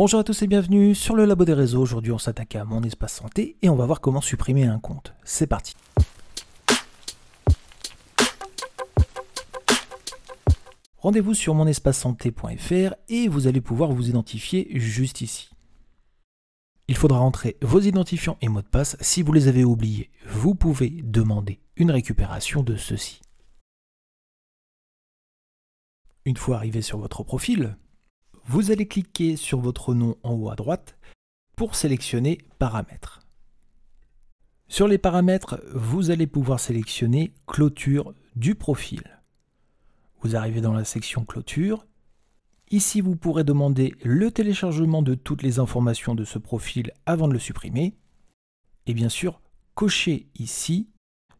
Bonjour à tous et bienvenue sur le Labo des réseaux. Aujourd'hui, on s'attaque à mon espace santé et on va voir comment supprimer un compte. C'est parti. Rendez-vous sur monespacesanté.fr et vous allez pouvoir vous identifier juste ici. Il faudra entrer vos identifiants et mots de passe. Si vous les avez oubliés, vous pouvez demander une récupération de ceux-ci. Une fois arrivé sur votre profil, vous allez cliquer sur votre nom en haut à droite pour sélectionner Paramètres. Sur les paramètres, vous allez pouvoir sélectionner Clôture du profil. Vous arrivez dans la section Clôture. Ici, vous pourrez demander le téléchargement de toutes les informations de ce profil avant de le supprimer. Et bien sûr, cochez ici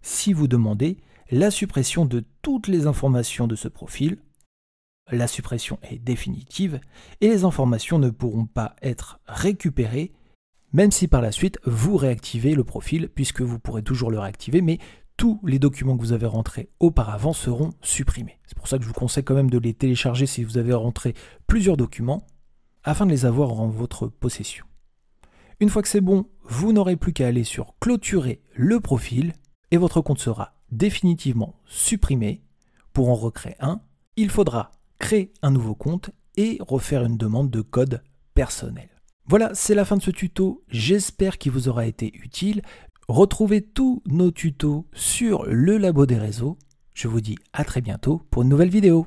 si vous demandez la suppression de toutes les informations de ce profil la suppression est définitive et les informations ne pourront pas être récupérées, même si par la suite vous réactivez le profil, puisque vous pourrez toujours le réactiver, mais tous les documents que vous avez rentrés auparavant seront supprimés. C'est pour ça que je vous conseille quand même de les télécharger si vous avez rentré plusieurs documents, afin de les avoir en votre possession. Une fois que c'est bon, vous n'aurez plus qu'à aller sur clôturer le profil et votre compte sera définitivement supprimé. Pour en recréer un, il faudra créer un nouveau compte et refaire une demande de code personnel. Voilà, c'est la fin de ce tuto. J'espère qu'il vous aura été utile. Retrouvez tous nos tutos sur le labo des réseaux. Je vous dis à très bientôt pour une nouvelle vidéo.